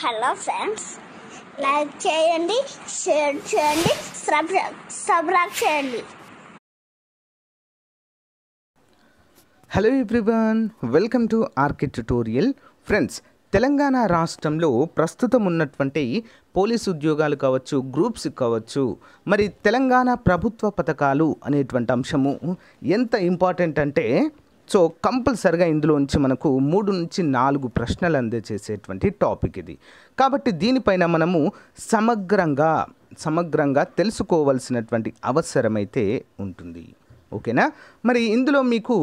Hello friends like చేయండి share చేయండి subscribe చేయండి hello everyone welcome to archi tutorial friends Telangana రాష్ట్రంలో ప్రస్తుతం ఉన్నటువంటి పోలీసు ఉద్యోగాలు కావచ్చు గ్రూప్స్ కావచ్చు మరి తెలంగాణ ప్రభుత్వ పథకాలు అనేటువంటి అంశము ఎంత ఇంపార్టెంట్ అంటే సో కంపల్సరిగా ఇందులో నుంచి మనకు మూడు నుంచి నాలుగు ప్రశ్నలు అందజేసేటువంటి టాపిక్ ఇది కాబట్టి దీనిపైన మనము సమగ్రంగా సమగ్రంగా తెలుసుకోవలసినటువంటి అవసరమైతే ఉంటుంది ఓకేనా మరి ఇందులో మీకు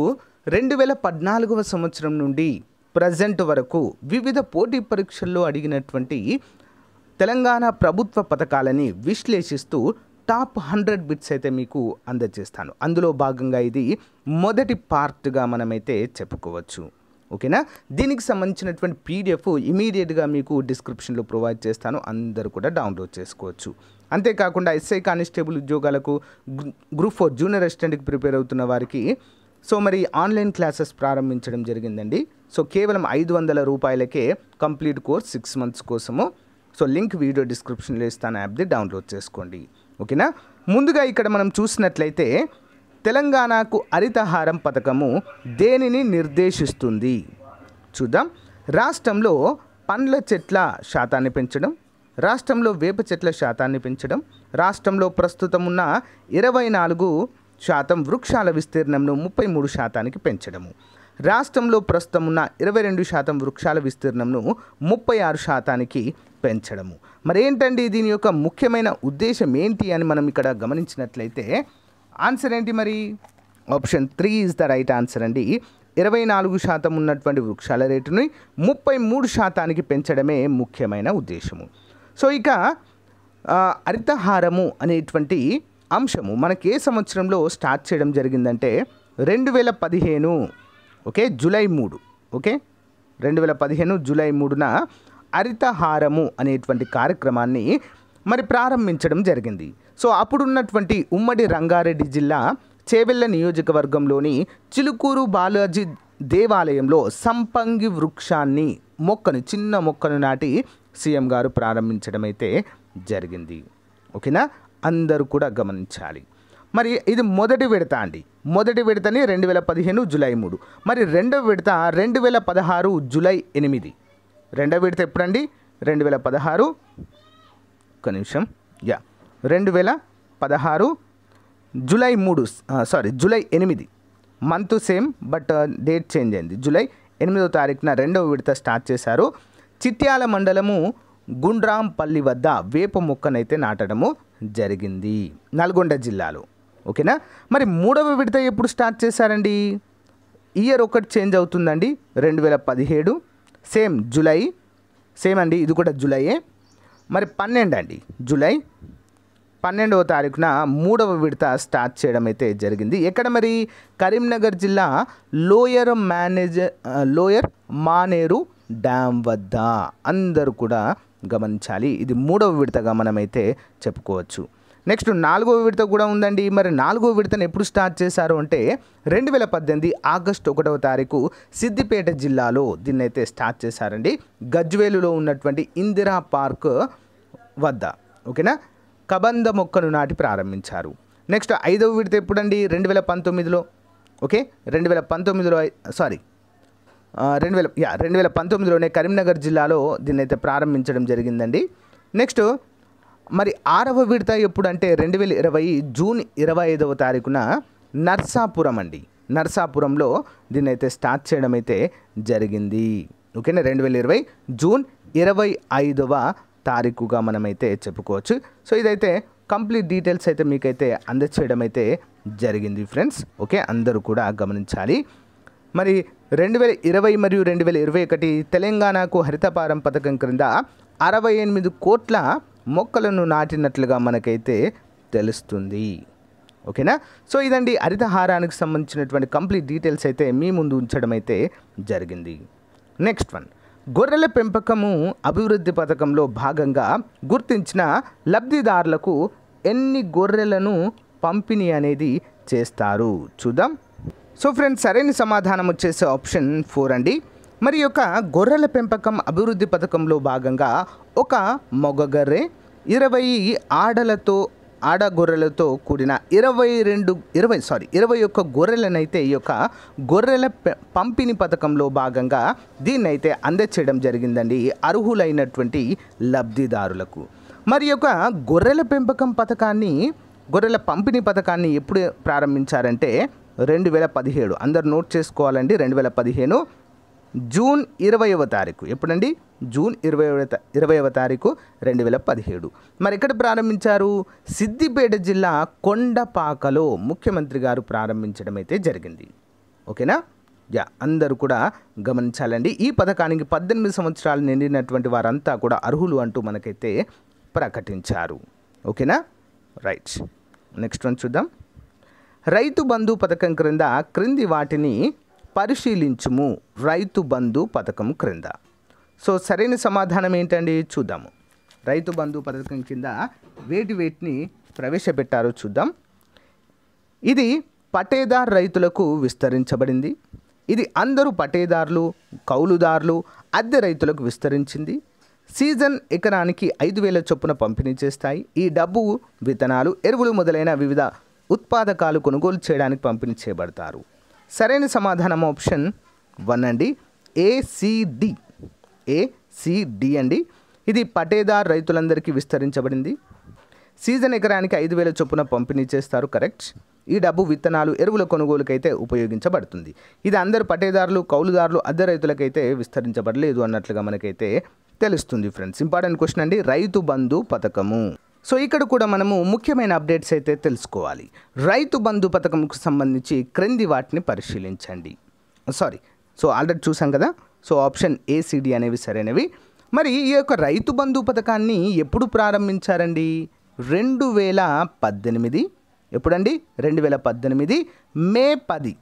రెండు వేల పద్నాలుగవ సంవత్సరం నుండి ప్రజెంట్ వరకు వివిధ పోటీ పరీక్షల్లో అడిగినటువంటి తెలంగాణ ప్రభుత్వ పథకాలని విశ్లేషిస్తూ టాప్ హండ్రెడ్ బిట్స్ అయితే మీకు అందజేస్తాను అందులో భాగంగా ఇది మొదటి పార్ట్గా మనమైతే చెప్పుకోవచ్చు ఓకేనా దీనికి సంబంధించినటువంటి పీడిఎఫ్ ఇమీడియట్గా మీకు డిస్క్రిప్షన్లో ప్రొవైడ్ చేస్తాను అందరూ కూడా డౌన్లోడ్ చేసుకోవచ్చు అంతేకాకుండా ఎస్ఐ కానిస్టేబుల్ ఉద్యోగాలకు గ్రూప్ ఫోర్ జూనియర్ అసిస్టెంట్కి ప్రిపేర్ అవుతున్న వారికి సో మరి ఆన్లైన్ క్లాసెస్ ప్రారంభించడం జరిగిందండి సో కేవలం ఐదు వందల రూపాయలకే కంప్లీట్ కోర్స్ సిక్స్ మంత్స్ కోసము సో లింక్ వీడియో డిస్క్రిప్షన్లో ఇస్తాను యాప్ది డౌన్లోడ్ చేసుకోండి ఓకేనా ముందుగా ఇక్కడ మనం చూసినట్లయితే తెలంగాణకు హరితహారం పథకము దేనిని నిర్దేశిస్తుంది చూద్దాం రాష్ట్రంలో పండ్ల చెట్ల శాతాన్ని పెంచడం రాష్ట్రంలో వేప చెట్ల శాతాన్ని పెంచడం రాష్ట్రంలో ప్రస్తుతం ఉన్న ఇరవై నాలుగు శాతం వృక్షాల విస్తీర్ణంను ముప్పై మూడు శాతానికి పెంచడము రాష్ట్రంలో ప్రస్తుతం ఉన్న ఇరవై రెండు శాతం వృక్షాల విస్తీర్ణంను ముప్పై ఆరు శాతానికి పెంచడము మరేంటండి దీని యొక్క ముఖ్యమైన ఉద్దేశం ఏంటి అని మనం ఇక్కడ గమనించినట్లయితే ఆన్సర్ ఏంటి మరి option three is the right answer అండి ఇరవై నాలుగు శాతం ఉన్నటువంటి వృక్షాల రేటుని ముప్పై మూడు శాతానికి పెంచడమే ముఖ్యమైన ఉద్దేశము సో ఇక హరితహారము అనేటువంటి అంశము మనకి ఏ సంవత్సరంలో స్టార్ట్ చేయడం జరిగిందంటే రెండు వేల పదిహేను ఓకే జూలై మూడు ఓకే రెండు వేల పదిహేను జూలై మూడున హరితహారము అనేటువంటి కార్యక్రమాన్ని మరి ప్రారంభించడం జరిగింది సో అప్పుడున్నటువంటి ఉమ్మడి రంగారెడ్డి జిల్లా చేవెళ్ళ నియోజకవర్గంలోని చిలుకూరు బాలాజీ దేవాలయంలో సంపంగి వృక్షాన్ని మొక్కను చిన్న మొక్కను నాటి సీఎం గారు ప్రారంభించడం అయితే జరిగింది ఓకేనా అందరూ కూడా గమనించాలి మరి ఇది మొదటి విడత అండి మొదటి విడతని రెండు వేల పదిహేను జులై మూడు మరి రెండవ విడత రెండు వేల పదహారు జులై ఎనిమిది రెండో విడత ఎప్పుడండి రెండు వేల పదహారు ఒక నిమిషం యా రెండు వేల పదహారు జూలై మూడు సారీ జూలై ఎనిమిది month same but date change అయింది జూలై ఎనిమిదో తారీఖున రెండవ విడత స్టార్ట్ చేశారు చిట్యాల మండలము గుండ్రాంపల్లి వద్ద వేప మొక్కనైతే నాటడము జరిగింది నల్గొండ జిల్లాలో ఓకేనా మరి మూడవ విడత ఎప్పుడు స్టార్ట్ చేశారండి ఇయర్ ఒకటి చేంజ్ అవుతుందండి రెండు వేల పదిహేడు సేమ్ జూలై సేమ్ అండి ఇది కూడా జూలైయే మరి పన్నెండు అండి జూలై పన్నెండవ తారీఖున మూడవ విడత స్టార్ట్ చేయడం అయితే జరిగింది ఎక్కడ మరి కరీంనగర్ జిల్లా lower manager lower Maneru dam వద్ద అందరూ కూడా గమనించాలి ఇది మూడవ విడతగా మనమైతే చెప్పుకోవచ్చు నెక్స్ట్ నాలుగో విడత కూడా ఉందండి మరి నాలుగో విడతను ఎప్పుడు స్టార్ట్ చేశారు అంటే రెండు వేల పద్దెనిమిది ఆగస్టు ఒకటవ తారీఖు సిద్దిపేట జిల్లాలో దీన్నైతే స్టార్ట్ చేశారండి గజ్వేలులో ఉన్నటువంటి ఇందిరా పార్క్ వద్ద ఓకేనా కబంద మొక్కను నాటి ప్రారంభించారు నెక్స్ట్ ఐదవ విడత ఎప్పుడండి రెండు వేల పంతొమ్మిదిలో ఓకే రెండు వేల పంతొమ్మిదిలో సారీ రెండు వేల యా రెండు వేల పంతొమ్మిదిలోనే కరీంనగర్ జిల్లాలో దీన్నైతే ప్రారంభించడం జరిగిందండి నెక్స్ట్ మరి ఆరవ విడత ఎప్పుడు అంటే రెండు వేల ఇరవై జూన్ ఇరవై ఐదవ తారీఖున నర్సాపురం అండి నర్సాపురంలో దీన్ని అయితే స్టార్ట్ చేయడం అయితే జరిగింది ఓకేనా రెండు వేల ఇరవై జూన్ ఇరవై ఐదవ తారీఖుగా మనమైతే చెప్పుకోవచ్చు సో ఇదైతే కంప్లీట్ డీటెయిల్స్ అయితే మీకైతే అందచేయడం అయితే జరిగింది ఫ్రెండ్స్ ఓకే అందరూ కూడా గమనించాలి మరి రెండు వేల ఇరవై మరియు రెండు వేల ఇరవై ఒకటి తెలంగాణకు హరితపారం పథకం క్రింద అరవై ఎనిమిది కోట్ల మొక్కలను నాటినట్లుగా మనకైతే తెలుస్తుంది ఓకేనా సో ఇదండి హరితహారానికి సంబంధించినటువంటి కంప్లీట్ డీటెయిల్స్ అయితే మీ ముందు ఉంచడం అయితే జరిగింది నెక్స్ట్ వన్ గొర్రెల పెంపకము అభివృద్ధి పథకంలో భాగంగా గుర్తించిన లబ్ధిదారులకు ఎన్ని గొర్రెలను పంపిణీ అనేది చేస్తారు చూద్దాం సో ఫ్రెండ్స్ సరైన సమాధానం వచ్చేసే ఆప్షన్ ఫోర్ అండి మరి యొక్క గొర్రెల పెంపకం అభివృద్ధి పథకంలో భాగంగా ఒక మొగ గొర్రె ఇరవై ఆడలతో ఆడ గొర్రెలతో కూడిన ఇరవై రెండు ఇరవై సారీ ఇరవై ఒక్క గొర్రెలనైతే ఈ యొక్క గొర్రెల పంపిణీ పథకంలో భాగంగా దీన్నైతే అందచేయడం జరిగిందండి అర్హులైనటువంటి లబ్ధిదారులకు మరి యొక్క గొర్రెల పెంపకం పథకాన్ని గొర్రెల పంపిణీ పథకాన్ని ఎప్పుడు ప్రారంభించారంటే రెండు వేల పదిహేడు అందరు నోట్ చేసుకోవాలండి రెండు వేల పదిహేను జూన్ ఇరవైవ తారీఖు ఎప్పుడండి జూన్ ఇరవై ఇరవైవ తారీఖు రెండు వేల పదిహేడు మరి ఎక్కడ ప్రారంభించారు సిద్దిపేట జిల్లా కొండపాకలో ముఖ్యమంత్రి గారు ప్రారంభించడం అయితే జరిగింది ఓకేనా యా అందరూ కూడా గమనించాలండి ఈ పథకానికి పద్దెనిమిది సంవత్సరాలు నిండినటువంటి వారంతా కూడా అర్హులు అంటూ మనకైతే ప్రకటించారు ఓకేనా రైట్ నెక్స్ట్ వన్ చూద్దాం రైతు బంధు పథకం క్రింద క్రింది వాటిని పరిశీలించుము రైతు బంధు పథకం క్రింద సో సరైన సమాధానం ఏంటండి చూద్దాము రైతు బంధు పథకం కింద వేటి వేటిని ప్రవేశపెట్టారో చూద్దాం ఇది పటేదార్ రైతులకు విస్తరించబడింది ఇది అందరూ పటేదారులు కౌలుదారులు అద్దె రైతులకు విస్తరించింది సీజన్ ఎకరానికి ఐదు వేల చొప్పున పంపిణీ చేస్తాయి ఈ డబ్బు విత్తనాలు ఎరువులు మొదలైన వివిధ ఉత్పాదకాలు కొనుగోలు చేయడానికి పంపిణీ చేయబడతారు సరైన సమాధానం ఆప్షన్ వన్ అండి ఏసీడి ఏసీడి అండి ఇది పటేదార్ రైతులందరికీ విస్తరించబడింది సీజన్ ఎకరానికి ఐదు వేల చొప్పున పంపిణీ చేస్తారు కరెక్ట్ ఈ డబ్బు విత్తనాలు ఎరువుల కొనుగోలుకైతే ఉపయోగించబడుతుంది ఇది అందరు పటేదారులు కౌలుదారులు అద్దె రైతులకైతే విస్తరించబడలేదు అన్నట్లుగా మనకైతే తెలుస్తుంది ఫ్రెండ్స్ ఇంపార్టెంట్ క్వశ్చన్ అండి రైతు బంధు పథకము సో ఇక్కడ కూడా మనము ముఖ్యమైన అప్డేట్స్ అయితే తెలుసుకోవాలి రైతు బంధు పథకంకు సంబంధించి క్రింది వాటిని పరిశీలించండి సారీ సో ఆల్రెడీ చూసాం కదా సో ఆప్షన్ ఏసీడీ అనేవి సరైనవి మరి ఈ యొక్క రైతు బంధు పథకాన్ని ఎప్పుడు ప్రారంభించారండి రెండు వేల పద్దెనిమిది ఎప్పుడండి రెండు వేల పద్దెనిమిది మే పది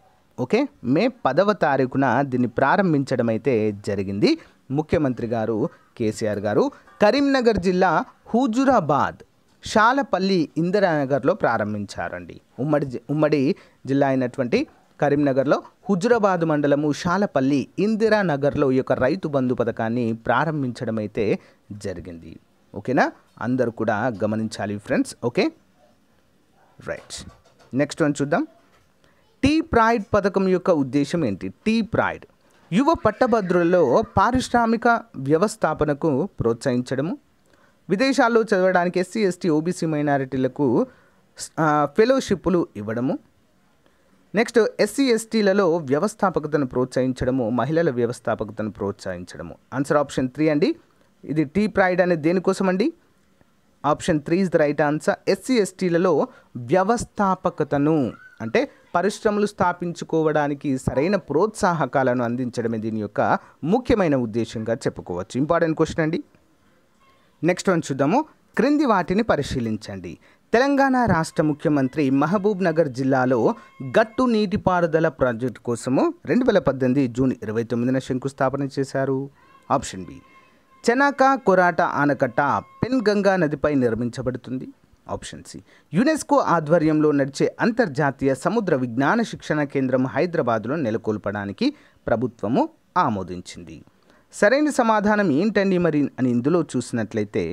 ఓకే మే పదవ తారీఖున దీన్ని ప్రారంభించడం అయితే జరిగింది ముఖ్యమంత్రి గారు కేసీఆర్ గారు కరీంనగర్ జిల్లా హుజురాబాద్ షాలపల్లి ఇందిరానగర్లో ప్రారంభించారండి ఉమ్మడి ఉమ్మడి జిల్లా అయినటువంటి కరీంనగర్లో హుజురాబాద్ మండలము షాలపల్లి ఇందిరానగర్లో ఈ యొక్క రైతు బంధు పథకాన్ని ప్రారంభించడం అయితే జరిగింది ఓకేనా అందరు కూడా గమనించాలి friends okay right next one చూద్దాం టీ ప్రాయిడ్ పథకం యొక్క ఉద్దేశం ఏంటి టీ ప్రాయిడ్ యువ పట్టభద్రులలో పారిశ్రామిక వ్యవస్థాపనకు ప్రోత్సహించడము విదేశాల్లో చదవడానికి ఎస్సీ ఎస్టీ ఓబీసీ మైనారిటీలకు ఫెలోషిప్పులు ఇవ్వడము నెక్స్ట్ ఎస్సీ ఎస్టీలలో వ్యవస్థాపకతను ప్రోత్సహించడము మహిళల వ్యవస్థాపకతను ప్రోత్సహించడము ఆన్సర్ ఆప్షన్ త్రీ అండి ఇది టీ ప్రైడ్ అనేది దేనికోసం అండి option three is the right answer SC ఎస్టీలలో వ్యవస్థాపకతను అంటే పరిశ్రమలు స్థాపించుకోవడానికి సరైన ప్రోత్సాహకాలను అందించడమే దీని యొక్క ముఖ్యమైన ఉద్దేశంగా చెప్పుకోవచ్చు ఇంపార్టెంట్ క్వశ్చన్ అండి నెక్స్ట్ వన్ చూద్దాము క్రింది వాటిని పరిశీలించండి తెలంగాణ రాష్ట్ర ముఖ్యమంత్రి మహబూబ్ నగర్ జిల్లాలో గట్టు నీటిపారుదల ప్రాజెక్టు కోసము రెండు వేల పద్దెనిమిది జూన్ ఇరవై తొమ్మిదిన శంకుస్థాపన చేశారు ఆప్షన్ బి చెనాక కొరాట ఆనకట్ట పెన్ గంగా నదిపై నిర్మించబడుతుంది ఆప్షన్ సి యునెస్కో ఆధ్వర్యంలో నడిచే అంతర్జాతీయ సముద్ర విజ్ఞాన శిక్షణ కేంద్రం హైదరాబాదులో నెలకొల్పడానికి ప్రభుత్వము ఆమోదించింది సరైన సమాధానం ఏంటండి మరి అని ఇందులో చూసినట్లయితే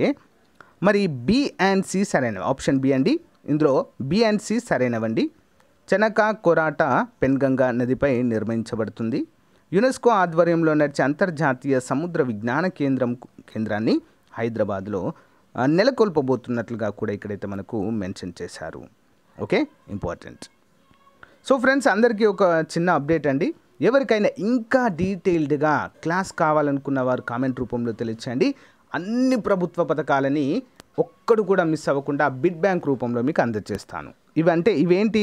మరి బి అండ్ సి సరైనవి ఆప్షన్ బి అండి ఇందులో బి అండ్ సి సరైనవండి చెనక కొరాట పెన్గంగా నదిపై నిర్మించబడుతుంది యునెస్కో ఆధ్వర్యంలో నడిచే అంతర్జాతీయ సముద్ర విజ్ఞాన కేంద్రం కేంద్రాన్ని హైదరాబాద్లో నెలకొల్పబోతున్నట్లుగా కూడా ఇక్కడైతే మనకు మెన్షన్ చేశారు ఓకే ఇంపార్టెంట్ సో ఫ్రెండ్స్ అందరికీ ఒక చిన్న అప్డేట్ అండి ఎవరికైనా ఇంకా డీటెయిల్డ్గా క్లాస్ కావాలనుకున్న వారు కామెంట్ రూపంలో తెలియచేయండి అన్ని ప్రభుత్వ పథకాలని ఒక్కడు కూడా మిస్ అవ్వకుండా బిడ్ బ్యాంక్ రూపంలో మీకు అందజేస్తాను ఇవంటే ఇవేంటి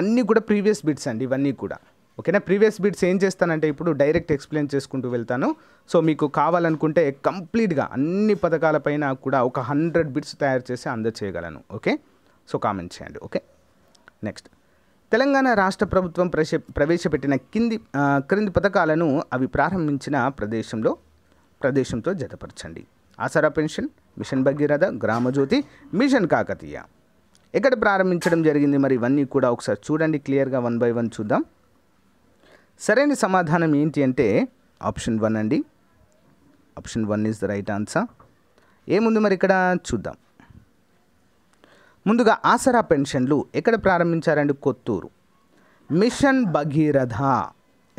అన్నీ కూడా ప్రీవియస్ బిట్స్ అండి ఇవన్నీ కూడా ఓకేనా ప్రీవియస్ బిట్స్ ఏం చేస్తానంటే ఇప్పుడు డైరెక్ట్ ఎక్స్ప్లెయిన్ చేసుకుంటూ వెళ్తాను సో మీకు కావాలనుకుంటే కంప్లీట్గా అన్ని పథకాలపైన కూడా ఒక హండ్రెడ్ బిట్స్ తయారు చేసి అందజేయగలను ఓకే సో కామెంట్ చేయండి ఓకే నెక్స్ట్ తెలంగాణ రాష్ట్ర ప్రభుత్వం ప్రవేశ ప్రవేశపెట్టిన కింది క్రింది పథకాలను అవి ప్రారంభించిన ప్రదేశంలో ప్రదేశంతో జతపరచండి Aasara pension mission Bhagiratha Gramajyothi mission Kakatiya ఎక్కడ ప్రారంభించడం జరిగింది మరి ఇవన్నీ కూడా ఒకసారి చూడండి క్లియర్గా వన్ బై వన్ చూద్దాం సరైన సమాధానం ఏంటి అంటే ఆప్షన్ వన్ అండి option one is the right answer ఏముంది మరి ఇక్కడ చూద్దాం ముందుగా ఆసరా పెన్షన్లు ఎక్కడ ప్రారంభించారండి కొత్తూరు మిషన్ భగీరథ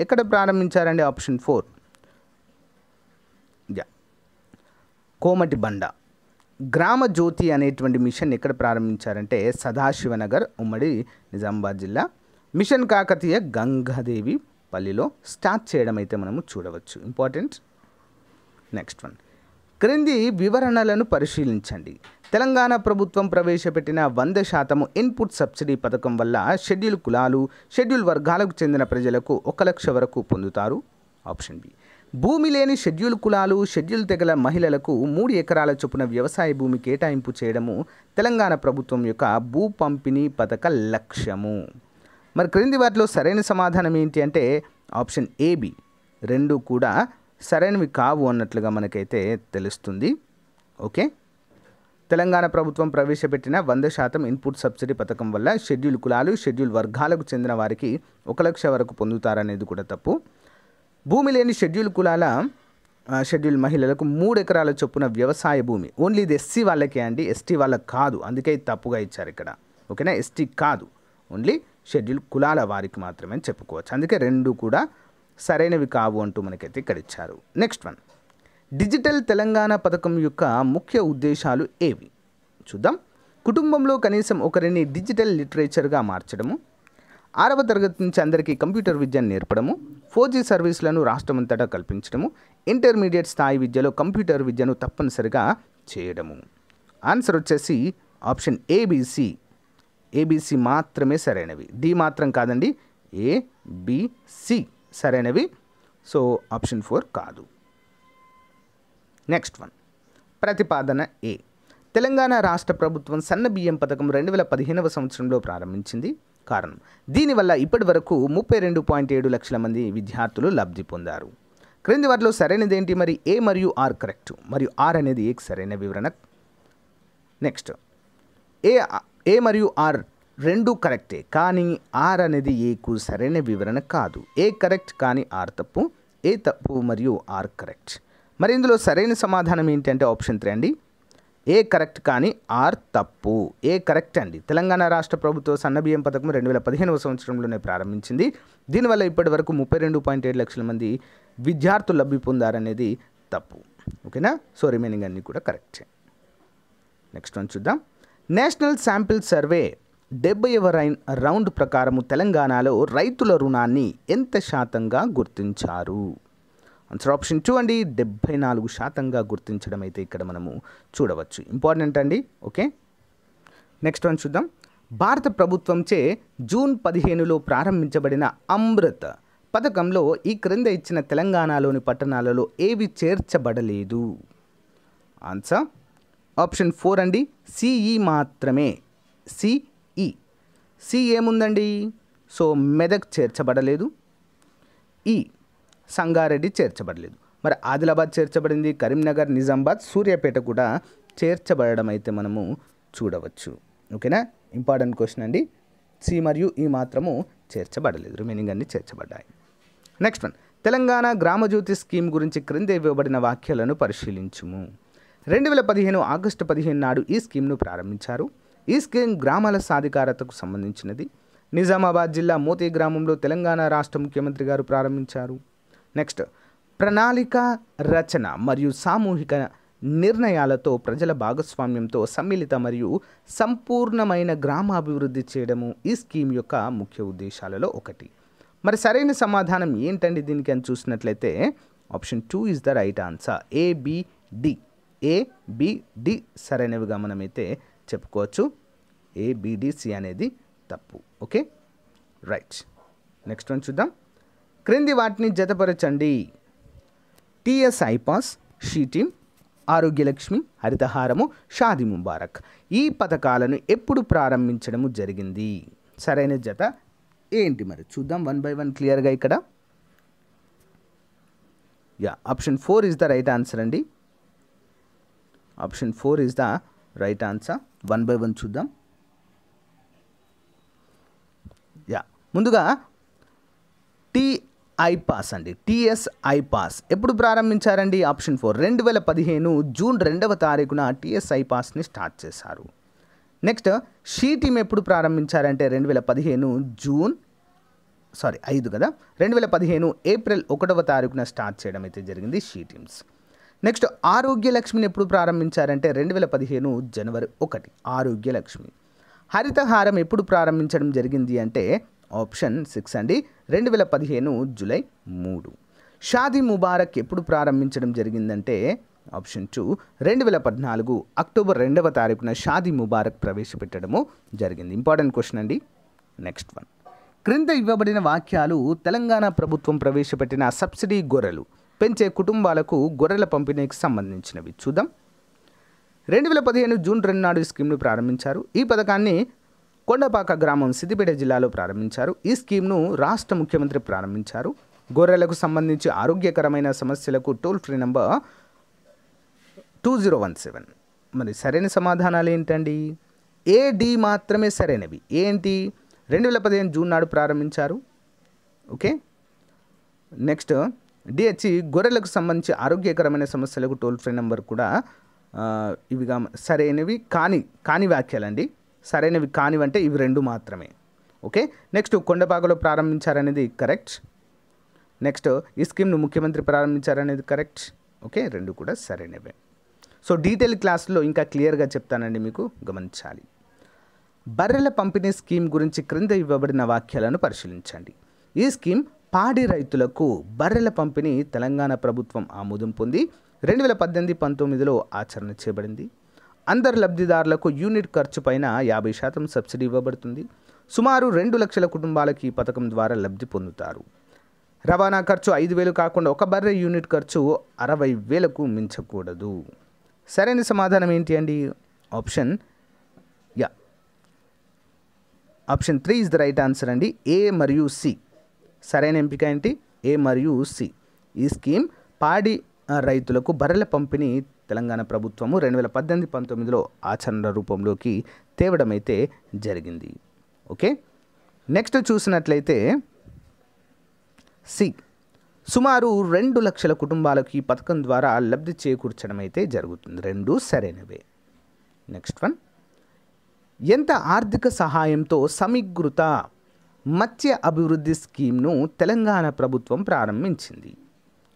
ఎక్కడ ప్రారంభించారండి ఆప్షన్ ఫోర్ యా కోమటి బండ గ్రామ జ్యోతి అనేటువంటి మిషన్ ఎక్కడ ప్రారంభించారంటే సదాశివనగర్ ఉమ్మడి నిజామాబాద్ జిల్లా మిషన్ కాకతీయ గంగాదేవి పల్లిలో స్టార్ట్ చేయడం అయితే మనము చూడవచ్చు ఇంపార్టెంట్ నెక్స్ట్ వన్ క్రింది వివరణలను పరిశీలించండి తెలంగాణ ప్రభుత్వం ప్రవేశపెట్టిన వంద శాతము ఇన్పుట్ సబ్సిడీ పథకం వల్ల షెడ్యూల్ కులాలు షెడ్యూల్ వర్గాలకు చెందిన ప్రజలకు ఒక లక్ష వరకు పొందుతారు ఆప్షన్ బి భూమి లేని షెడ్యూల్ కులాలు షెడ్యూల్ తెగల మహిళలకు మూడు ఎకరాల చొప్పున వ్యవసాయ భూమి కేటాయింపు చేయడము తెలంగాణ ప్రభుత్వం యొక్క భూ పంపిణీ పథక లక్ష్యము మరి క్రింది వాటిలో సరైన సమాధానం ఏంటి అంటే ఆప్షన్ ఏబి రెండు కూడా సరైనవి కావు అన్నట్లుగా మనకైతే తెలుస్తుంది ఓకే తెలంగాణ ప్రభుత్వం ప్రవేశపెట్టిన వంద శాతం ఇన్పుట్ సబ్సిడీ పథకం వల్ల షెడ్యూల్ కులాలు షెడ్యూల్ వర్గాలకు చెందిన వారికి ఒక లక్ష వరకు పొందుతారనేది కూడా తప్పు భూమి లేని షెడ్యూల్ కులాల షెడ్యూల్ మహిళలకు మూడు ఎకరాల చొప్పున వ్యవసాయ భూమి ఓన్లీ ఇది ఎస్సీ వాళ్ళకే అండి ఎస్టీ వాళ్ళకి కాదు అందుకే తప్పుగా ఇచ్చారు ఇక్కడ ఓకేనా ఎస్టీ కాదు ఓన్లీ షెడ్యూల్ కులాల వారికి మాత్రమే చెప్పుకోవచ్చు అందుకే రెండు కూడా సరైనవి కావు అంటూ మనకైతే ఇక్కడ ఇచ్చారు నెక్స్ట్ వన్ డిజిటల్ తెలంగాణ పథకం యొక్క ముఖ్య ఉద్దేశాలు ఏవి చూద్దాం కుటుంబంలో కనీసం ఒకరిని డిజిటల్ లిటరేచర్గా మార్చడము ఆరవ తరగతి నుంచి అందరికీ కంప్యూటర్ విద్యను నేర్పడము ఫోర్ జీ సర్వీసులను రాష్ట్రమంతటా కల్పించడము ఇంటర్మీడియట్ స్థాయి విద్యలో కంప్యూటర్ విద్యను తప్పనిసరిగా చేయడము ఆన్సర్ వచ్చేసి ఆప్షన్ ఏబిసి ఏబిసి మాత్రమే సరైనవి డి మాత్రం కాదండి ఏబిసి సరైనవి సో ఆప్షన్ ఫోర్ కాదు నెక్స్ట్ వన్ ప్రతిపాదన ఏ తెలంగాణ రాష్ట్ర ప్రభుత్వం సన్న బియ్యం పథకం రెండు వేల పదిహేనవ సంవత్సరంలో ప్రారంభించింది కారణం దీనివల్ల ఇప్పటి వరకు ముప్పై రెండు పాయింట్ ఏడు లక్షల మంది విద్యార్థులు లబ్ధి పొందారు క్రింది వాటిలో సరైనదేంటి మరి ఏ మరియు ఆర్ కరెక్ట్ మరియు ఆర్ అనేది ఏకి సరైన వివరణ నెక్స్ట్ ఏ ఏ మరియు ఆర్ రెండు కరెక్టే కానీ ఆర్ అనేది ఏకు సరైన వివరణ కాదు ఏ కరెక్ట్ కానీ ఆర్ తప్పు ఏ తప్పు మరియు ఆర్ కరెక్ట్ మరి ఇందులో సరైన సమాధానం ఏంటంటే ఆప్షన్ త్రీ అండి ఏ కరెక్ట్ కానీ ఆర్ తప్పు ఏ కరెక్ట్ అండి తెలంగాణ రాష్ట్ర ప్రభుత్వ సన్నబియ్యం పథకం రెండు వేల పదిహేనవ సంవత్సరంలోనే ప్రారంభించింది దీనివల్ల ఇప్పటి వరకు ముప్పై రెండు పాయింట్ ఏడు లక్షల మంది విద్యార్థులు లబ్ధి పొందారనేది తప్పు ఓకేనా సో రిమైనింగ్ అన్నీ కూడా కరెక్టే నెక్స్ట్ వన్ చూద్దాం నేషనల్ శాంపిల్ సర్వే డెబ్బైవ రౌండ్ ప్రకారము తెలంగాణలో రైతుల రుణాన్ని ఎంత శాతంగా గుర్తించారు ఆన్సర్ ఆప్షన్ టూ అండి డెబ్బై నాలుగు శాతంగా గుర్తించడం అయితే ఇక్కడ మనము చూడవచ్చు ఇంపార్టెంట్ అండి ఓకే నెక్స్ట్ వన్ చూద్దాం భారత ప్రభుత్వంచే జూన్ పదిహేనులో ప్రారంభించబడిన అమృత పథకంలో ఈ క్రింద ఇచ్చిన తెలంగాణలోని పట్టణాలలో ఏవి చేర్చబడలేదు ఆన్సర్ ఆప్షన్ ఫోర్ అండి సిఈ e మాత్రమే సిఈ సి e. e ఏముందండి సో మెదక్ చేర్చబడలేదు ఈ సంగారెడ్డి చేర్చబడలేదు మరి ఆదిలాబాద్ చేర్చబడింది కరీంనగర్ నిజామాబాద్ సూర్యాపేట కూడా చేర్చబడడం అయితే మనము చూడవచ్చు ఓకేనా ఇంపార్టెంట్ క్వశ్చన్ అండి సి మరియు ఈ మాత్రము చేర్చబడలేదు రిమైనింగ్ అన్ని చేర్చబడ్డాయి next one Telangana Gramajyothi scheme గురించి క్రింద ఇవ్వబడిన వ్యాఖ్యలను పరిశీలించుము రెండు వేల పదిహేను ఆగస్టు పదిహేను నాడు ఈ స్కీమ్ను ప్రారంభించారు ఈ స్కీమ్ గ్రామాల సాధికారతకు సంబంధించినది నిజామాబాద్ జిల్లా మోతీ గ్రామంలో తెలంగాణ రాష్ట్ర ముఖ్యమంత్రి గారు ప్రారంభించారు నెక్స్ట్ ప్రణాళిక రచన మరియు సామూహిక నిర్ణయాలతో ప్రజల భాగస్వామ్యంతో సమ్మిళిత మరియు సంపూర్ణమైన గ్రామాభివృద్ధి చేయడము ఈ స్కీమ్ యొక్క ముఖ్య ఉద్దేశాలలో ఒకటి మరి సరైన సమాధానం ఏంటండి దీనికి అని చూసినట్లయితే option two is the right answer A B D A B D సరైనవిగా మనమైతే చెప్పుకోవచ్చు ఏబిడిసి అనేది తప్పు ఓకే రైట్ నెక్స్ట్ వన్ చూద్దాం క్రింది వాటిని జతపరచండి TS iPASS she team Arogyalakshmi Harithaharam Shaadi Mubarak ఈ పథకాలను ఎప్పుడు ప్రారంభించడము జరిగింది సరైన జత ఏంటి మరి చూద్దాం వన్ బై వన్ క్లియర్గా ఇక్కడ యా option four is the right answer అండి option four is the right answer one by one చూద్దాం యా ముందుగా టీ ఐపాస్ అండి టీఎస్ ఐపాస్ ఎప్పుడు ప్రారంభించారండి ఆప్షన్ ఫోర్ రెండు వేల పదిహేను జూన్ రెండవ తారీఖున టీఎస్ ఐపాస్ని స్టార్ట్ చేశారు నెక్స్ట్ షీ టీమ్ ఎప్పుడు ప్రారంభించారంటే రెండు వేల పదిహేను జూన్ సారీ ఐదు కదా రెండు వేల పదిహేను ఏప్రిల్ ఒకటవ తారీఖున స్టార్ట్ చేయడం అయితే జరిగింది షీ టీమ్స్ నెక్స్ట్ ఆరోగ్య లక్ష్మిని ఎప్పుడు ప్రారంభించారంటే రెండు వేల పదిహేను జనవరి ఒకటి ఆరోగ్య లక్ష్మి హరితహారం ఎప్పుడు ప్రారంభించడం జరిగింది అంటే ఆప్షన్ సిక్స్ అండి రెండు వేల పదిహేను జూలై మూడు షాదీ ముబారక్ ఎప్పుడు ప్రారంభించడం జరిగిందంటే ఆప్షన్ టూ రెండు వేల పద్నాలుగు అక్టోబర్ రెండవ తారీఖున షాదీ ముబారక్ ప్రవేశపెట్టడము జరిగింది ఇంపార్టెంట్ క్వశ్చన్ అండి నెక్స్ట్ వన్ క్రింద ఇవ్వబడిన వాక్యాలు తెలంగాణ ప్రభుత్వం ప్రవేశపెట్టిన సబ్సిడీ గొర్రెలు పెంచే కుటుంబాలకు గొర్రెల పంపిణీకి సంబంధించినవి చూద్దాం రెండు వేల పదిహేను జూన్ రెండు నాడు స్కీమ్ను ప్రారంభించారు ఈ పథకాన్ని కొండపాక గ్రామం సిద్దిపేట జిల్లాలో ప్రారంభించారు ఈ స్కీమ్ను రాష్ట్ర ముఖ్యమంత్రి ప్రారంభించారు గొర్రెలకు సంబంధించి ఆరోగ్యకరమైన సమస్యలకు toll free number two zero one seven మరి సరైన సమాధానాలు ఏంటండి ఏడి మాత్రమే సరైనవి ఏంటి రెండు వేల పదిహేను జూన్ నాడు ప్రారంభించారు ఓకే నెక్స్ట్ డిహెచ్ఈ గొర్రెలకు సంబంధించి ఆరోగ్యకరమైన సమస్యలకు టోల్ ఫ్రీ నెంబర్ కూడా ఇవిగా సరైనవి కాని కాని వ్యాఖ్యలండి సరైనవి కానివంటే ఇవి రెండు మాత్రమే ఓకే నెక్స్ట్ కొండపాకలో ప్రారంభించారనేది కరెక్ట్ నెక్స్ట్ ఈ స్కీమ్ను ముఖ్యమంత్రి ప్రారంభించారనేది కరెక్ట్ ఓకే రెండు కూడా సరైనవే సో డీటెయిల్ క్లాస్లో ఇంకా క్లియర్గా చెప్తానండి మీకు గమనించాలి బర్రెల పంపిణీ స్కీమ్ గురించి క్రింద ఇవ్వబడిన వాక్యాలను పరిశీలించండి ఈ స్కీమ్ పాడి రైతులకు బర్రెల పంపిణీ తెలంగాణ ప్రభుత్వం ఆమోదం పొంది రెండు వేల పద్దెనిమిది పంతొమ్మిదిలో ఆచరణ చేయబడింది అందరు లబ్ధిదారులకు యూనిట్ ఖర్చు పైన యాభై శాతం సబ్సిడీ ఇవ్వబడుతుంది సుమారు రెండు లక్షల కుటుంబాలకు ఈ పథకం ద్వారా లబ్ధి పొందుతారు రవాణా ఖర్చు ఐదు వేలు కాకుండా ఒక బర్రె యూనిట్ ఖర్చు అరవై వేలకు మించకూడదు సరైన సమాధానం ఏంటి అండి ఆప్షన్ యా option three is the right answer అండి ఏ మరియు సి సరైన ఎంపిక ఏంటి ఏ మరియు సి ఈ స్కీమ్ పాడి రైతులకు బర్రెల పంపిణీ తెలంగాణ ప్రభుత్వము రెండు వేల పద్దెనిమిది పంతొమ్మిదిలో ఆచరణ రూపంలోకి తేవడమైతే జరిగింది ఓకే నెక్స్ట్ చూసినట్లయితే సి సుమారు రెండు లక్షల కుటుంబాలకు ఈ పథకం ద్వారా లబ్ధి చేకూర్చడం అయితే జరుగుతుంది రెండు సరైనవే నెక్స్ట్ వన్ ఎంత ఆర్థిక సహాయంతో సమీకృత మత్స్య అభివృద్ధి స్కీమ్ను తెలంగాణ ప్రభుత్వం ప్రారంభించింది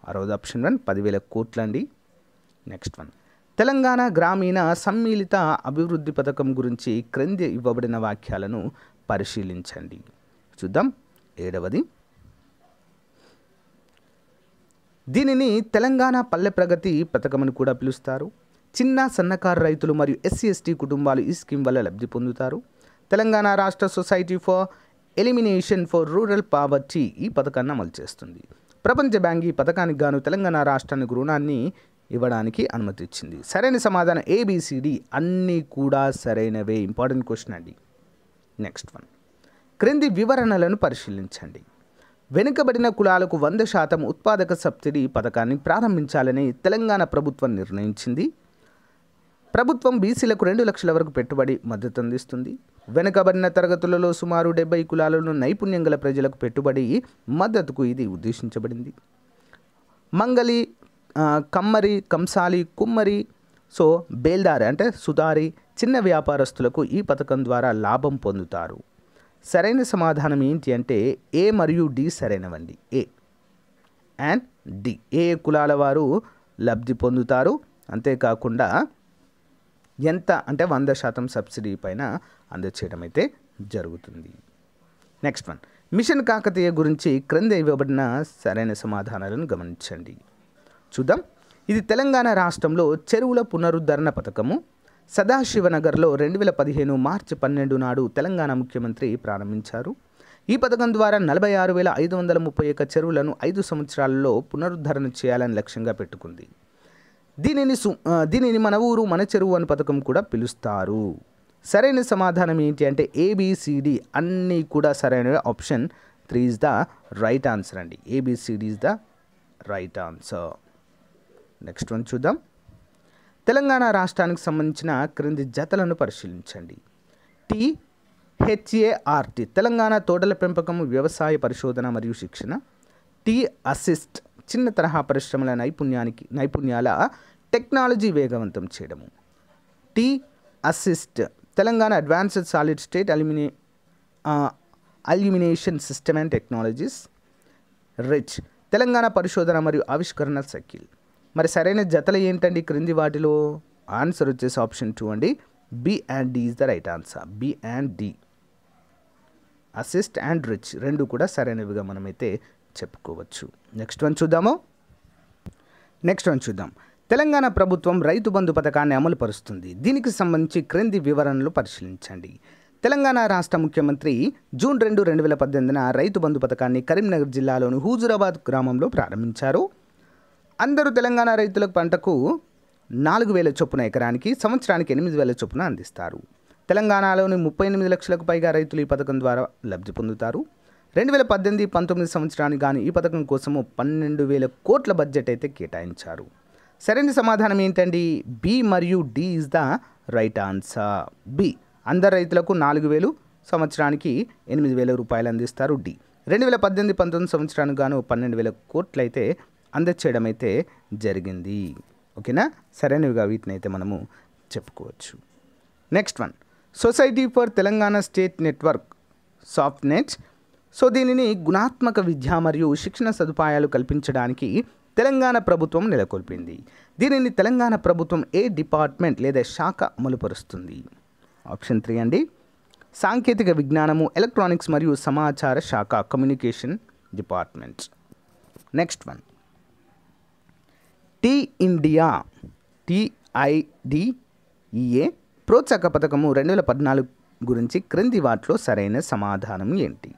ఆ రోజు ఆప్షన్ వన్ పదివేల కోట్లండి నెక్స్ట్ వన్ తెలంగాణ గ్రామీణ సమ్మిళిత అభివృద్ధి పథకం గురించి క్రింది ఇవ్వబడిన వాక్యాలను పరిశీలించండి చూద్దాం ఏడవది దీనిని తెలంగాణ పల్లె ప్రగతి పథకం అని కూడా పిలుస్తారు చిన్న సన్నకారు రైతులు మరియు ఎస్సీ ఎస్టీ కుటుంబాలు ఈ స్కీమ్ వల్ల లబ్ధి పొందుతారు తెలంగాణ రాష్ట్ర society for elimination for rural poverty ఈ పథకాన్ని అమలు చేస్తుంది ప్రపంచ బ్యాంక్ ఈ పథకానికి గాను తెలంగాణ రాష్ట్రానికి రుణాన్ని ఇవ్వడానికి అనుమతి ఇచ్చింది సరైన సమాధానం ఏబిసిడి అన్నీ కూడా సరైనవే ఇంపార్టెంట్ క్వశ్చన్ అండి నెక్స్ట్ వన్ క్రింది వివరణలను పరిశీలించండి వెనుకబడిన కులాలకు వంద శాతం ఉత్పాదక సబ్సిడీ పథకాన్ని ప్రారంభించాలని తెలంగాణ ప్రభుత్వం నిర్ణయించింది ప్రభుత్వం బీసీలకు రెండు లక్షల వరకు పెట్టుబడి మద్దతు అందిస్తుంది వెనుకబడిన తరగతులలో సుమారు డెబ్బై కులాలలో నైపుణ్యం గల ప్రజలకు పెట్టుబడి మద్దతుకు ఇది ఉద్దేశించబడింది మంగలి కమ్మరి కంసాలి కుమ్మరి సో బేల్దారి అంటే సుదారి చిన్న వ్యాపారస్తులకు ఈ పథకం ద్వారా లాభం పొందుతారు సరైన సమాధానం ఏంటి అంటే ఏ మరియు డి సరైనవండి ఏ అండ్ డి ఏ కులాల వారు లబ్ధి పొందుతారు అంతేకాకుండా ఎంత అంటే వంద శాతం సబ్సిడీ పైన అందచేయడం అయితే జరుగుతుంది నెక్స్ట్ వన్ మిషన్ కాకతీయ గురించి క్రింద ఇవ్వబడిన సరైన సమాధానాలను గమనించండి చూద్దాం ఇది తెలంగాణ రాష్ట్రంలో చెరువుల పునరుద్ధరణ పథకము సదాశివనగర్లో రెండు వేల పదిహేను మార్చి పన్నెండు నాడు తెలంగాణ ముఖ్యమంత్రి ప్రారంభించారు ఈ పథకం ద్వారా నలభై ఆరు వేల ఐదు వందల ముప్పై ఒక్క చెరువులను ఐదు సంవత్సరాల్లో పునరుద్ధరణ చేయాలని లక్ష్యంగా పెట్టుకుంది దీనిని దీనిని మన ఊరు మన చెరువు అని పథకం కూడా పిలుస్తారు సరైన సమాధానం ఏంటి అంటే ఏబిసిడి అన్నీ కూడా సరైన option three is the right answer అండి ABCD is the right answer next one చూద్దాం తెలంగాణ రాష్ట్రానికి సంబంధించిన క్రింది జతలను పరిశీలించండి టీ హెచ్ఏఆర్టీ తెలంగాణ తోటల పెంపకం వ్యవసాయ పరిశోధన మరియు శిక్షణ టీ అసిస్ట్ చిన్న తరహా పరిశ్రమల నైపుణ్యానికి నైపుణ్యాల టెక్నాలజీ వేగవంతం చేయడము T assist Telangana advanced solid state అల్యూమినే illumination system and technologies RICH Telangana పరిశోధన మరియు ఆవిష్కరణ సైకిల్ మరి సరైన జతలు ఏంటండి క్రింది వాటిలో ఆన్సర్ వచ్చేసి ఆప్షన్ టూ అండి B and D is the right answer B and D assist and RICH రెండు కూడా సరైనవిగా మనమైతే చెప్పుకోవచ్చు నెక్స్ట్ వన్ చూద్దాము నెక్స్ట్ వన్ చూద్దాం తెలంగాణ ప్రభుత్వం రైతు బంధు పథకాన్ని అమలు పరుస్తుంది దీనికి సంబంధించి క్రింది వివరణలు పరిశీలించండి తెలంగాణ రాష్ట్ర ముఖ్యమంత్రి జూన్ రెండు రెండు వేల పద్దెనిమిదిన రైతు బంధు పథకాన్ని కరీంనగర్ జిల్లాలోని హూజురాబాద్ గ్రామంలో ప్రారంభించారు అందరూ తెలంగాణ రైతులకు పంటకు నాలుగు వేల చొప్పున ఎకరానికి సంవత్సరానికి ఎనిమిది వేల చొప్పున అందిస్తారు తెలంగాణలోని ముప్పై ఎనిమిది లక్షలకు పైగా రైతులు ఈ పథకం ద్వారా లబ్ధి పొందుతారు రెండు వేల పద్దెనిమిది పంతొమ్మిది సంవత్సరానికి కానీ ఈ పథకం కోసము పన్నెండు వేల కోట్ల బడ్జెట్ అయితే కేటాయించారు సరైన సమాధానం ఏంటండి బి మరియు D is the right answer B అందరు రైతులకు నాలుగు వేలు సంవత్సరానికి ఎనిమిది వేల రూపాయలు అందిస్తారు డి రెండు వేల పద్దెనిమిది పంతొమ్మిది సంవత్సరానికి గాను పన్నెండు వేల కోట్లయితే అందచేయడం అయితే జరిగింది ఓకేనా సరైనవిగా వీటిని అయితే మనము చెప్పుకోవచ్చు next one society for Telangana state network soft net so దీనిని గుణాత్మక విద్య మరియు శిక్షణ సదుపాయాలు కల్పించడానికి తెలంగాణ ప్రభుత్వం నెలకొల్పింది దీనిని తెలంగాణ ప్రభుత్వం ఏ డిపార్ట్మెంట్ లేదా శాఖ అమలుపరుస్తుంది ఆప్షన్ త్రీ అండి సాంకేతిక విజ్ఞానము ఎలక్ట్రానిక్స్ మరియు సమాచార శాఖ communication department next one T India TIDEA ప్రోత్సాహక పథకము రెండు వేల పద్నాలుగు గురించి క్రింది వాటిలో సరైన సమాధానం ఏంటి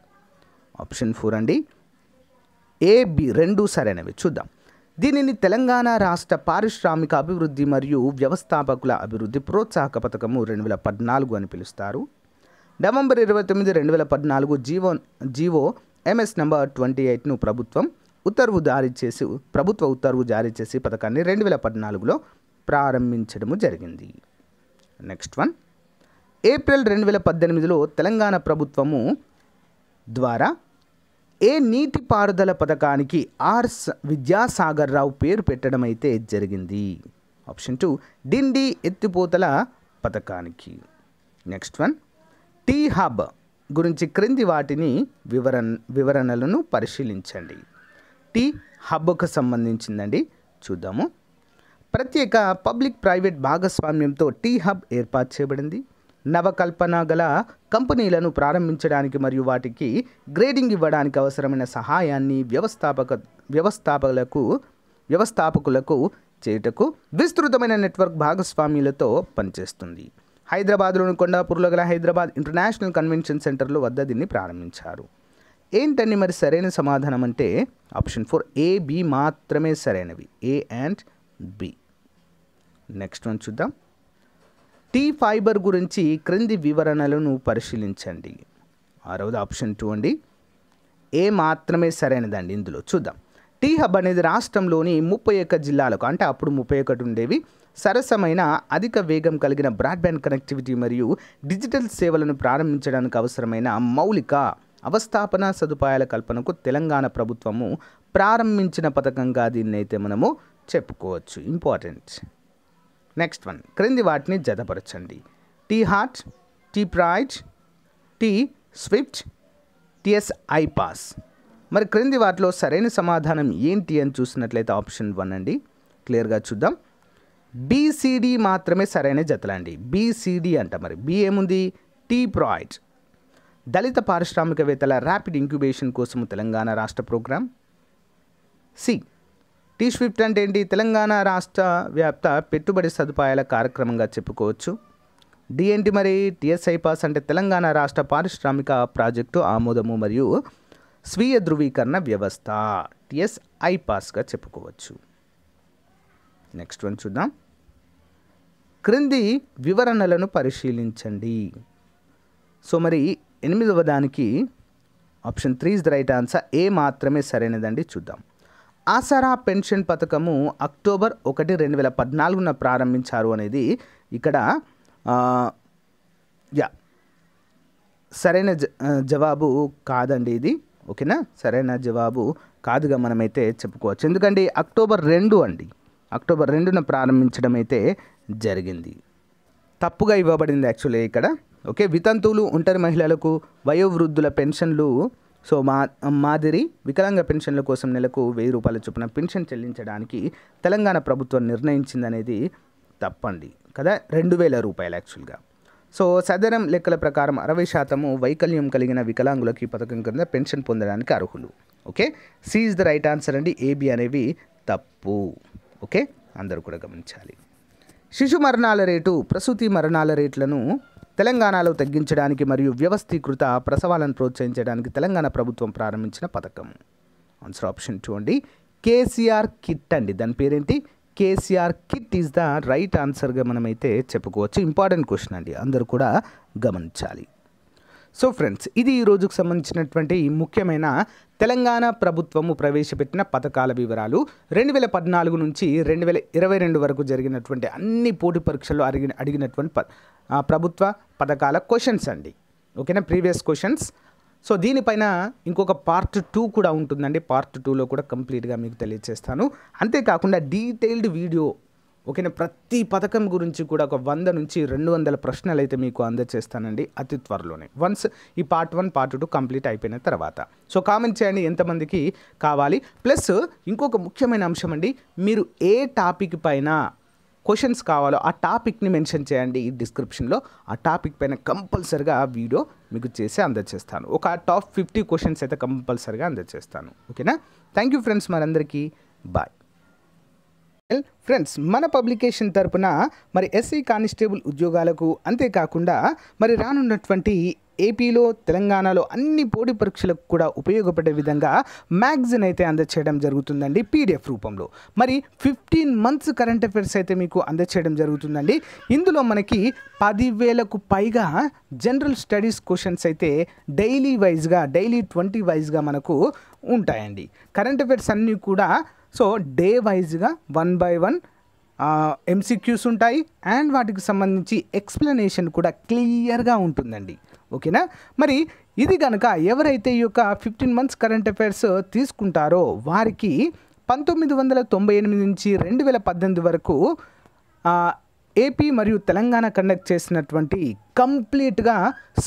ఆప్షన్ ఫోర్ అండి ఏబి రెండు సరైనవి చూద్దాం దీనిని తెలంగాణ రాష్ట్ర పారిశ్రామిక అభివృద్ధి మరియు వ్యవస్థాపకుల అభివృద్ధి ప్రోత్సాహక పథకము రెండు వేల పద్నాలుగు అని పిలుస్తారు నవంబర్ ఇరవై తొమ్మిది రెండు వేల పద్నాలుగు GO GO MS number twenty ఎయిట్ను ప్రభుత్వం ఉత్తర్వు జారీ చేసి ప్రభుత్వ ఉత్తర్వు జారీ చేసి పథకాన్ని రెండు వేల పద్నాలుగులో ప్రారంభించడము జరిగింది నెక్స్ట్ వన్ ఏప్రిల్ రెండు వేల పద్దెనిమిదిలో తెలంగాణ ప్రభుత్వము ద్వారా ఏ నీటిపారుదల పథకానికి ఆర్ విద్యాసాగర్ రావు పేరు పెట్టడం అయితే జరిగింది ఆప్షన్ టూ డిండి ఎత్తిపోతల పథకానికి నెక్స్ట్ వన్ టీ హబ్ గురించి క్రింది వాటిని వివరణ వివరణలను పరిశీలించండి టీ హబ్బకు సంబంధించిందండి చూద్దాము ప్రత్యేక పబ్లిక్ ప్రైవేట్ భాగస్వామ్యంతో టీ హబ్ ఏర్పాటు చేయబడింది నవకల్పన గల కంపెనీలను ప్రారంభించడానికి మరియు వాటికి గ్రేడింగ్ ఇవ్వడానికి అవసరమైన సహాయాన్ని వ్యవస్థాపక వ్యవస్థాపకులకు వ్యవస్థాపకులకు చేయటకు విస్తృతమైన నెట్వర్క్ భాగస్వామ్యులతో పనిచేస్తుంది హైదరాబాద్లోని కొండాపూర్లో గల హైదరాబాద్ ఇంటర్నేషనల్ కన్వెన్షన్ సెంటర్లో వద్ద దీన్ని ప్రారంభించారు ఏంటండి మరి సరైన సమాధానం అంటే ఆప్షన్ ఫోర్ ఏ బి మాత్రమే సరైనవి A and B next one చూద్దాం టీ ఫైబర్ గురించి క్రింది వివరణలను పరిశీలించండి ఆరవది ఆప్షన్ టూ అండి ఏ మాత్రమే సరైనదండి ఇందులో చూద్దాం టీ హబ్ అనేది రాష్ట్రంలోని ముప్పై ఒక్క జిల్లాలకు అంటే అప్పుడు ముప్పై ఒకటి ఉండేవి సరసమైన అధిక వేగం కలిగిన బ్రాడ్బ్యాండ్ కనెక్టివిటీ మరియు డిజిటల్ సేవలను ప్రారంభించడానికి అవసరమైన మౌలిక అవస్థాపన సదుపాయాల కల్పనకు తెలంగాణ ప్రభుత్వము ప్రారంభించిన పథకంగా దీన్నైతే మనము చెప్పుకోవచ్చు ఇంపార్టెంట్ నెక్స్ట్ వన్ క్రింది వాటిని జతపరచండి T heart T pride T swift TS iPASS మరి క్రింది వాటిలో సరైన సమాధానం ఏంటి అని చూసినట్లయితే ఆప్షన్ వన్ అండి క్లియర్గా చూద్దాం బీసీడీ మాత్రమే సరైన జతలండి బీసీడీ అంట మరి బి ఏముంది టీ ప్రాయిడ్ దళిత పారిశ్రామికవేత్తల ర్యాపిడ్ ఇంక్యుబేషన్ కోసం తెలంగాణ రాష్ట్ర ప్రోగ్రాం సి టీ స్విఫ్ట్ అంటే ఏంటి తెలంగాణ రాష్ట్ర వ్యాప్త పెట్టుబడి సదుపాయాల కార్యక్రమంగా చెప్పుకోవచ్చు డిఎన్టి మరి టిఎస్ఐ పాస్ అంటే తెలంగాణ రాష్ట్ర పారిశ్రామిక ప్రాజెక్టు ఆమోదము మరియు స్వీయ ధృవీకరణ వ్యవస్థ టిఎస్ఐ పాస్గా చెప్పుకోవచ్చు నెక్స్ట్ వన్ చూద్దాం క్రింది వివరణలను పరిశీలించండి సో మరి ఎనిమిదవ దానికి option three is the right answer A మాత్రమే సరైనదండి చూద్దాం ఆసరా పెన్షన్ పథకము అక్టోబర్ ఒకటి రెండు వేల పద్నాలుగున ప్రారంభించారు అనేది ఇక్కడ యా సరైన జవాబు కాదండి ఇది ఓకేనా సరైన జవాబు కాదుగా మనమైతే చెప్పుకోవచ్చు ఎందుకంటే అక్టోబర్ రెండు అండి అక్టోబర్ రెండున ప్రారంభించడం అయితే జరిగింది తప్పుగా ఇవ్వబడింది యాక్చువల్లీ ఇక్కడ ఓకే వితంతువులు ఒంటరి మహిళలకు వయోవృద్ధుల పెన్షన్లు సో మా మాదిరి వికలాంగ పెన్షన్ల కోసం నెలకు వెయ్యి రూపాయల చొప్పున పెన్షన్ చెల్లించడానికి తెలంగాణ ప్రభుత్వం నిర్ణయించిందనేది తప్పండి కదా రెండు వేల రూపాయలు యాక్చువల్గా సో సదరం లెక్కల ప్రకారం అరవై శాతము వైకల్యం కలిగిన వికలాంగులకు ఈ పథకం కింద పెన్షన్ పొందడానికి అర్హులు okay C is the right answer అండి ఏబి అనేవి తప్పు ఓకే అందరూ కూడా గమనించాలి శిశు మరణాల రేటు ప్రసూతి మరణాల రేట్లను తెలంగాణలో తగ్గించడానికి మరియు వ్యవస్థీకృత ప్రసవాలను ప్రోత్సహించడానికి తెలంగాణ ప్రభుత్వం ప్రారంభించిన పథకం ఆన్సర్ ఆప్షన్ టూ అండి కేసీఆర్ కిట్ అండి దాని పేరేంటి KCR kit is the right ఆన్సర్గా మనమైతే చెప్పుకోవచ్చు ఇంపార్టెంట్ క్వశ్చన్ అండి అందరూ కూడా గమనించాలి సో ఫ్రెండ్స్ ఇది ఈ రోజుకు సంబంధించినటువంటి ముఖ్యమైన తెలంగాణ ప్రభుత్వము ప్రవేశపెట్టిన పథకాల వివరాలు రెండు వేల పద్నాలుగు నుంచి రెండు వేల ఇరవై రెండు వరకు జరిగినటువంటి అన్ని పోటీ పరీక్షల్లో అడిగిన అడిగినటువంటి ప్రభుత్వ పథకాల క్వశ్చన్స్ అండి ఓకేనా ప్రీవియస్ క్వశ్చన్స్ సో దీనిపైన ఇంకొక పార్ట్ టూ కూడా ఉంటుందండి పార్ట్ టూలో కూడా కంప్లీట్గా మీకు తెలియజేస్తాను అంతేకాకుండా డీటెయిల్డ్ వీడియో ఓకేనా ప్రతి పథకం గురించి కూడా ఒక వంద నుంచి రెండు వందల ప్రశ్నలు అయితే మీకు అందజేస్తానండి అతి త్వరలోనే వన్స్ ఈ part one part two complete అయిపోయిన తర్వాత సో కామెంట్ చేయండి ఎంతమందికి కావాలి ప్లస్ ఇంకొక ముఖ్యమైన అంశం అండి మీరు ఏ టాపిక్ పైన క్వశ్చన్స్ కావాలో ఆ టాపిక్ని మెన్షన్ చేయండి ఈ డిస్క్రిప్షన్లో ఆ టాపిక్ పైన కంపల్సరిగా ఆ వీడియో మీకు చేసి అందజేస్తాను ఒక టాప్ ఫిఫ్టీ క్వశ్చన్స్ అయితే కంపల్సరిగా అందజేస్తాను ఓకేనా థ్యాంక్ యూ ఫ్రెండ్స్ మరందరికీ బాయ్ ఫ్రెండ్స్ మన పబ్లికేషన్ తరపున మరి ఎస్సీ కానిస్టేబుల్ e ఉద్యోగాలకు అంతేకాకుండా మరి రానున్నటువంటి ఏపీలో తెలంగాణలో అన్ని పోటీ పరీక్షలకు కూడా ఉపయోగపడే విధంగా మ్యాగ్జిన్ అయితే అందచేయడం జరుగుతుందండి పీడిఎఫ్ రూపంలో మరి ఫిఫ్టీన్ మంత్స్ కరెంట్ అఫైర్స్ అయితే మీకు అందచేయడం జరుగుతుందండి ఇందులో మనకి పదివేలకు పైగా జనరల్ స్టడీస్ క్వశ్చన్స్ అయితే డైలీ వైజ్గా డైలీ ట్వంటీ వైజ్గా మనకు ఉంటాయండి కరెంట్ అఫైర్స్ అన్నీ కూడా సో డే వైజ్గా వన్ బై వన్ ఎంసీక్యూస్ ఉంటాయి అండ్ వాటికి సంబంధించి ఎక్స్ప్లెనేషన్ కూడా క్లియర్గా ఉంటుందండి ఓకేనా మరి ఇది కనుక ఎవరైతే ఈ యొక్క ఫిఫ్టీన్ మంత్స్ కరెంట్ అఫైర్స్ తీసుకుంటారో వారికి పంతొమ్మిది వందల తొంభై ఎనిమిది నుంచి రెండు వేల పద్దెనిమిది వరకు ఏపీ మరియు తెలంగాణ కండక్ట్ చేసినటువంటి కంప్లీట్గా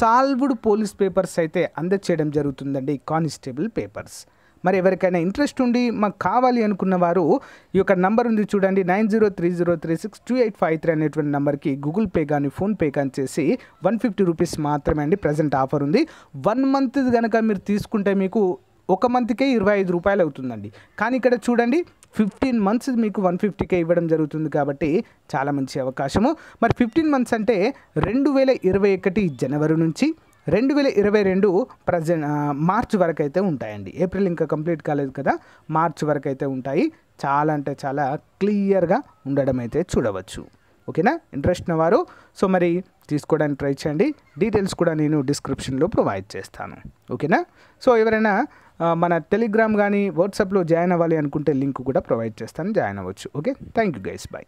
సాల్వ్డ్ పోలీస్ పేపర్స్ అయితే అందచేయడం జరుగుతుందండి కానిస్టేబుల్ పేపర్స్ మరి ఎవరికైనా ఇంట్రెస్ట్ ఉండి మాకు కావాలి అనుకున్న వారు ఈ యొక్క నంబర్ ఉంది చూడండి nine zero three zero three six two eight five three అనేటువంటి నెంబర్కి గూగుల్ పే కానీ ఫోన్పే కానీ చేసి వన్ ఫిఫ్టీ రూపీస్ మాత్రమే అండి ప్రజెంట్ ఆఫర్ ఉంది వన్ మంత్ కనుక మీరు తీసుకుంటే మీకు ఒక మంత్కే ఇరవై ఐదు రూపాయలు అవుతుందండి కానీ ఇక్కడ చూడండి ఫిఫ్టీన్ మంత్స్ మీకు వన్ ఫిఫ్టీకే ఇవ్వడం జరుగుతుంది కాబట్టి చాలా మంచి అవకాశము మరి ఫిఫ్టీన్ మంత్స్ అంటే రెండు వేల ఇరవై ఒకటి జనవరి నుంచి రెండు వేల ఇరవై రెండు ప్రజెంట్ మార్చ్ వరకు అయితే ఉంటాయండి ఏప్రిల్ ఇంకా కంప్లీట్ కాలేదు కదా మార్చ్ వరకు అయితే ఉంటాయి చాలా అంటే చాలా క్లియర్గా ఉండడం అయితే చూడవచ్చు ఓకేనా ఇంట్రెస్ట్ ఉన్నవారు సో మరి తీసుకోవడానికి ట్రై చేయండి డీటెయిల్స్ కూడా నేను డిస్క్రిప్షన్లో ప్రొవైడ్ చేస్తాను ఓకేనా సో ఎవరైనా మన టెలిగ్రామ్ కానీ వాట్సాప్లో జాయిన్ అవ్వాలి అనుకుంటే లింక్ కూడా ప్రొవైడ్ చేస్తాను జాయిన్ అవ్వచ్చు okay thank you guys bye